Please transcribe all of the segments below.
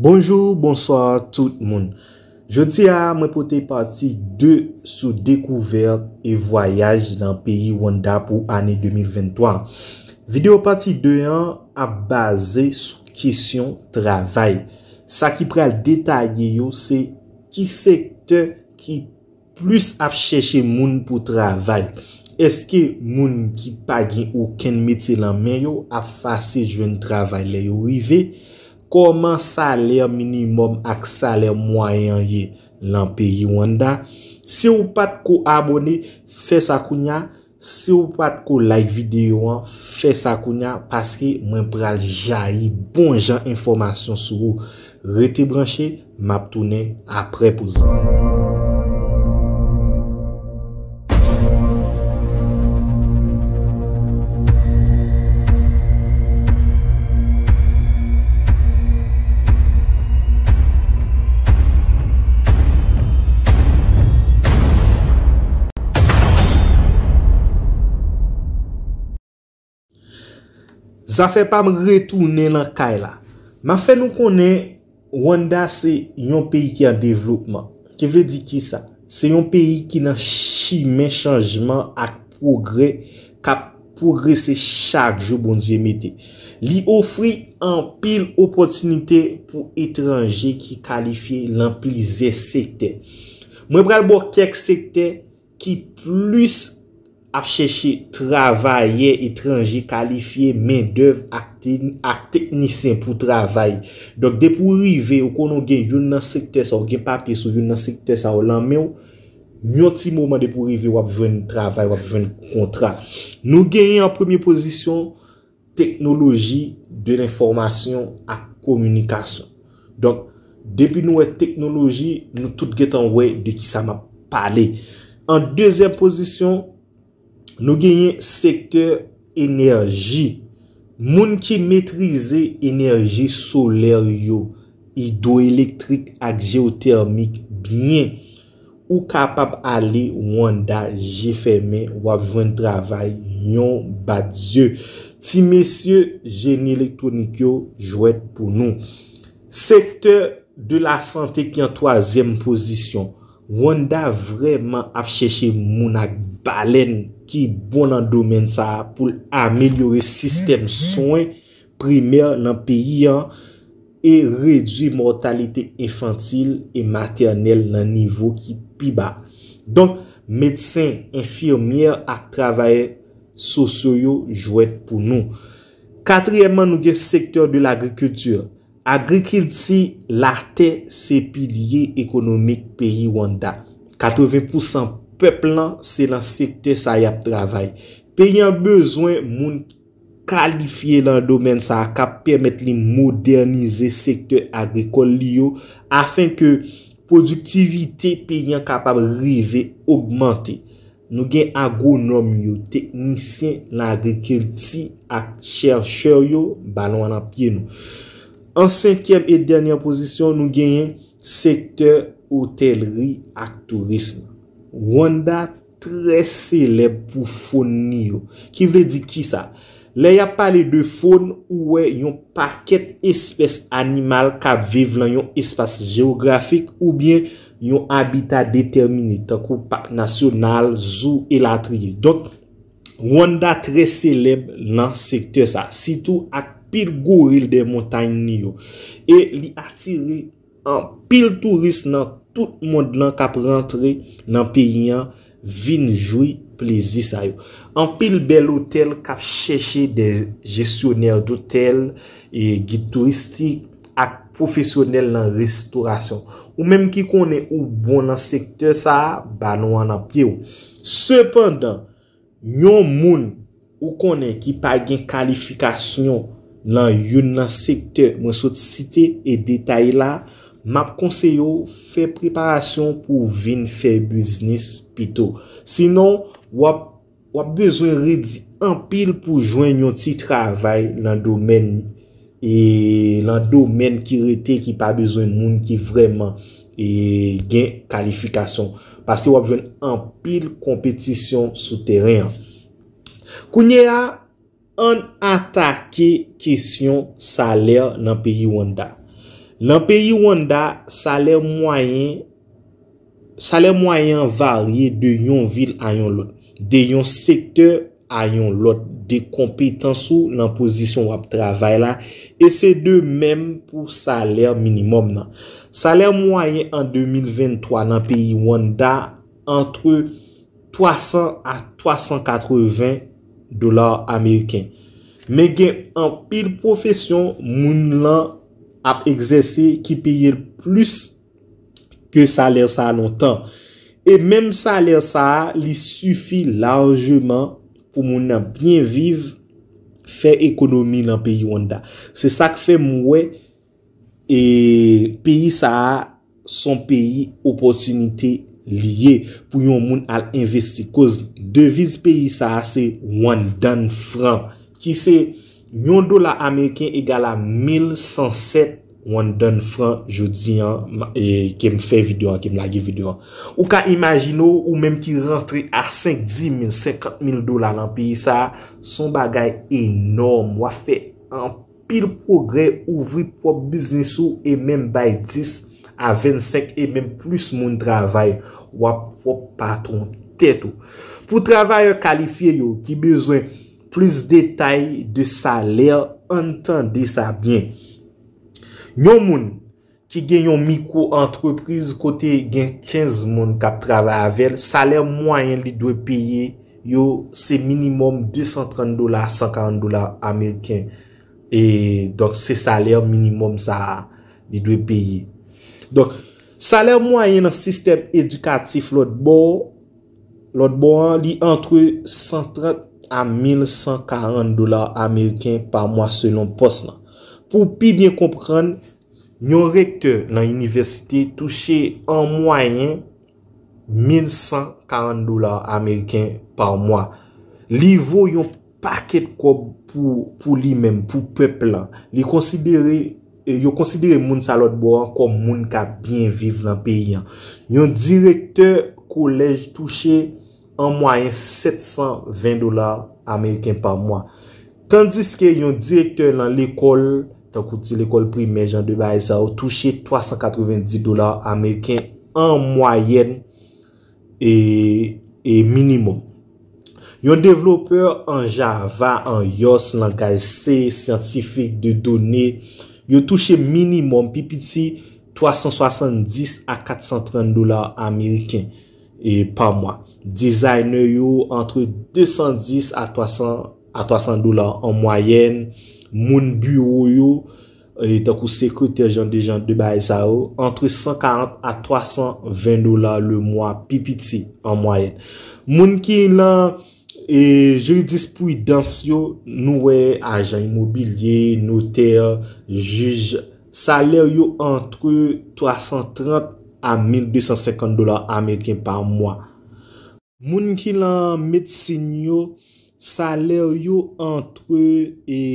Bonjour, bonsoir tout moun. Je ti a mwen pote parti 2 sou Dekouverte et Voyage dans Pays Wanda pou ane 2023. Videoparti 2 an ap base sou kisyon travay. Sa ki prel detayye yo se ki sekte ki plus ap chèche moun pou travay. Eske moun ki pagyen ou ken metye lanmen yo ap fase jwen travay le yo rivey? Koman saler minimum ak saler moyan ye lan peyi wan da? Se ou pat ko abone, fe sakoun ya. Se ou pat ko like videyo an, fe sakoun ya. Paske mwen pral jayi bon jan informasyon sou. Rete branche, map toune aprepoz. Za fe pa m retounen nan kay la. Ma fe nou konen, Wanda se yon peyi ki an devlopman. Ke vle di ki sa? Se yon peyi ki nan shime chanjman ak progre, ka progre se chak jo bon zemete. Li ofri an pil opotinite pou etranje ki kalifi l'anplize sekte. Mwen bral bo kek sekte ki plus anplize, ap cheche travaye, etranje, kalifiye, men dev ak teknisyen pou travaye. Donk depou rive ou konon gen yon nan sekte sa ou gen papye sou yon nan sekte sa ou lanme ou, yon ti mouman depou rive wap ven travaye, wap ven kontra. Nou gen yon premier pozisyon, teknoloji de l'informasyon ak komunikasyon. Donk depi nouwe teknoloji, nou tout getan wey de ki sa map pale. An dezyen pozisyon, Nou genyen sektor enerji. Moun ki metrize enerji soleryo, idoelektrik ak geotermik bnyen, ou kapap ali wanda jefeme wavwen travay yon batzyo. Ti mesye geny elektronikyo jwet pou nou. Sektor de la sante ki an toazem posisyon, wanda vreman apcheche moun ak balen ki bon nan domen sa pou amelyore sistem mhm. soyn primer nan peyi an e redwi mortalite infantil e maternel nan nivou ki pi ba. Don, medsen, enfirmyer ak travaye sosyo yo jwet pou nou. Katriyeman nou gen sektor de l'agrikultur. Agrikil si larte sepilye ekonomik peyi wanda. 80% pou. Pepl nan se lan sektè sa yap travay. Pe yon bezwen moun kalifiye lan domen sa akap permit li modernize sektè agrikol li yo afin ke produktivite pe yon kapab rive augmante. Nou gen agonom yo, teknisyen, l'agrikilti ak chersher yo balon an apye nou. An sèkèm et dènyan posisyon nou gen yon sektè hotelri ak turisme. Wanda tre seleb pou fon ni yo. Ki vle di ki sa? Le ya pale de fon ouwe yon paket espes animal ka vive lan yon espas geografik oubyen yon abita determini tankou pak nasyonal, zou, elatriye. Donk, Wanda tre seleb nan sektor sa. Sitou ak pil goril de montagne ni yo. E li atiri an pil turist nan koum. Tout moun nan kap rentre nan peyi nan vinjoui plezi sa yo. An pil bel hotel kap chèche de jesyoner d'hotel, e git touristik ak profesyonel nan restorasyon. Ou mèm ki konen ou bon nan sekte sa, ba nou an apye yo. Sependan, yon moun ou konen ki pa gen kalifikasyon nan yon nan sekte, moun sot site e detay la, map konseyo fe preparasyon pou vin fe biznis pito. Sinon, wap bezwen redi anpil pou jwen yon ti travay nan domen e nan domen ki rete ki pa bezwen moun ki vreman e gen kalifikasyon. Paske wap jwen anpil kompetisyon sou teren. Kounye a, an atake kesyon saler nan peyi wanda. nan peyi wanda, salèr mwayen salèr mwayen varye de yon vil a yon lot, de yon sektor a yon lot, de kompetansou nan posisyon wap travay la e se de mem pou salèr minimum nan salèr mwayen an 2023 nan peyi wanda entre 300 a 380 dolar Ameriken me gen an pil profesyon moun lan ap egzese ki peyer plus ke saler sa anon tan. E menm saler sa a, li sufi largeman pou moun nan bien vive fe ekonomi nan peyi wanda. Se sak fe mouwe, e peyi sa a, son peyi, opotunite liye pou yon moun al investi. Koz deviz peyi sa a, se wandan fran. Ki se... yon dola Ameriken egal a 1107 wan don fran jodi an e, kem fe videon, kem lage videon ou ka imagino ou menm ki rentre a 5, 10, 50 mil dola nan piyisa son bagay enorm wap fe an pil progre ouvri pop biznisou e menm bay 10 a 25 e menm plus moun travay wap pop patron tetou pou travay kalifiye yo ki bezwen plus detay de saler, entende sa bien. Nyon moun, ki gen yon mikro entreprise, kote gen 15 moun kap trava avel, saler mwayen li dwe peye, yo se minimum 230 dolar, 140 dolar Ameriken. E, donk se saler minimum sa, li dwe peye. Donk, saler mwayen nan sistem edukatif, lot bo, lot bo an, li entre 130 dolar, a 1140 dolar Ameriken par mwa selon pos nan. Pou pi bin kompren, yon rektor nan universite touche an mwayen 1140 dolar Ameriken par mwa. Li vo yon paket kou pou li men, pou pepl la. Li konsidere yon konsidere moun salot boan kou moun ka bin vive nan peyan. Yon direkteur kolej touche an mwayen 720 dolar Ameriken pa mwa. Tandis ke yon direkter lan l'ekol, tan kouti l'ekol primè jan de Bayesaw, touche 390 dolar Ameriken an mwayen e minimum. Yon devlopeur an Java, an Yos, lan kaj se, siyantifik de donè, yon touche minimum pipiti 370 a 430 dolar Ameriken. E pa mwa Designer yo entre 210 a 300 A 300 dolar en moyen Moun bureau yo E tako sekreter jan de jan De bay sa yo Entre 140 a 320 dolar Le mwa pipiti en moyen Moun ki lan E juridis pwidans yo Nouwe ajan imobilie Noter, juj Saler yo entre 330 A 1250 dolar Ameriken par mwa. Moun ki lan medsinyo saleryo entre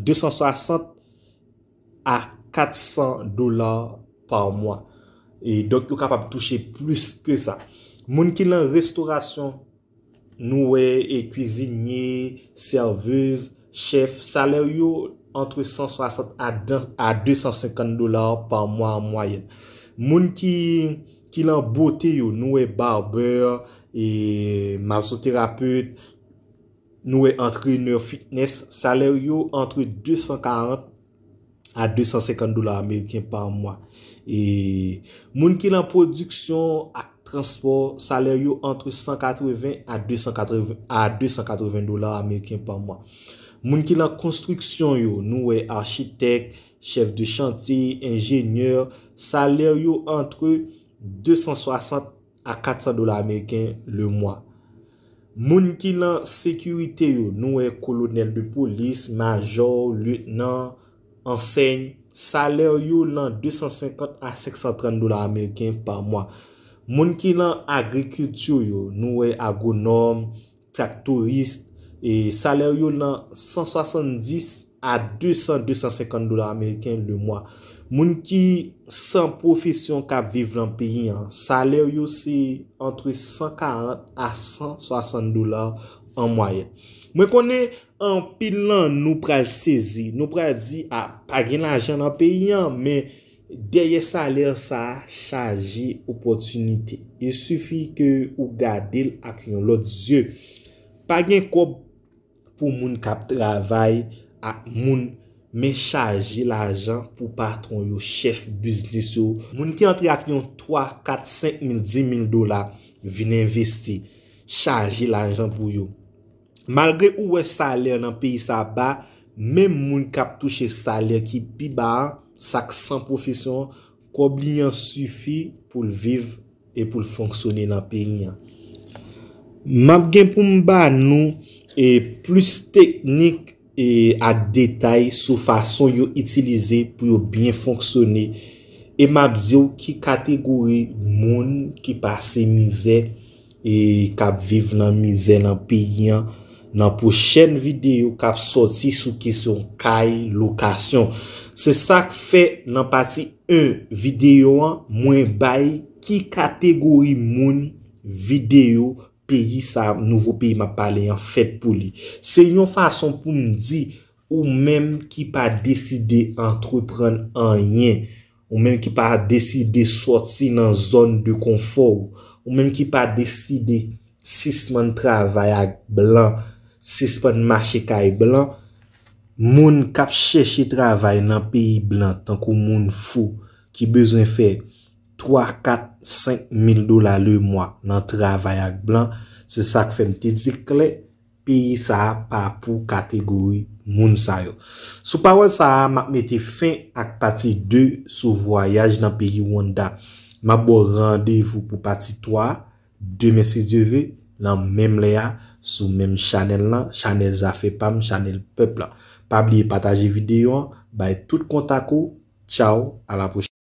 260 a 400 dolar par mwa. E donk yo kapap touche plus ke sa. Moun ki lan restorasyon nouwe, kuzinye, servez, chef saleryo entre 160 a 250 dolar par mwa mwayen. E e moun ki lan bote yo noue barber, masoterapeute, noue entreneur fitness, saleryo entre 240 a 250 dolar Ameriken par mwa. Moun ki lan produksyon ak transport, saleryo entre 180 a 280 dolar Ameriken par mwa. Moun ki lan konstruksyon yo, nou e arkitek, chef de chanti, injenyeur, saler yo entre 260 a 400 dolar Ameriken le mwa. Moun ki lan sekurite yo, nou e kolonel de polis, major, lutenant, enseigne, saler yo lan 250 a 630 dolar Ameriken par mwa. Moun ki lan agrikultur yo, nou e agonom, trak turist, E saler yo nan 170 a 200-250 dolar Ameriken le mwa. Moun ki san profesyon ka viv lan peyi an. Saler yo se entre 140 a 160 dolar an mwayen. Mwen konen an pilan nou prazi sezi. Nou prazi a ah, pagin la jen nan peyi an. Men geye saler sa chaji opotunite. E sufi ke ou gade l ak yon lot zye. Pagin kop pou moun kap travay ak moun men chaji l'ajan pou patron yo, chef biznis yo. Moun ki antre ak yon 3, 4, 5, 10,000 dola vin investi, chaji l'ajan pou yo. Malgre ou we saler nan peyi sa ba, men moun kap touche saler ki pi ba, sak san profisyon, kob li yon sufi pou l'viv e pou l'fonksyone nan peyi yon. Mab gen pou mba nou, e plus teknik e a detay sou fason yo itilize pou yo bien fonksyone. E mabze ou ki kategori moun ki pase mize e kap viv nan mize nan piyan nan pochen videyo kap soti sou kesyon kay lokasyon. Se sak fe nan pasi 1 videyo an mwen bay ki kategori moun videyo. peyi sa nouvo peyi ma pale yon fèt pou li. Se yon fason pou m di, ou mèm ki pa deside entrepren an yen, ou mèm ki pa deside soti nan zon de konfor, ou mèm ki pa deside sisman travay ag blan, sisman mache kaj blan, moun kap chèche travay nan peyi blan tankou moun fò ki bezon fè 3, 4, 5.000 dola lè mwa nan travay ak blan. Se sak fèm te zik lè, piyi sa ap apou kategori moun sayo. Sou pawel sa ap, mak me te fè ak pati 2 sou voyaj nan piyi Wanda. Mabou randevou pou pati 3, 2006-2002, nan mèm lè ya sou mèm chanel lan, chanel zafèpam, chanel pepl. Pabli pataje videyo, bay tout kontakou, tchaw, ala pouche.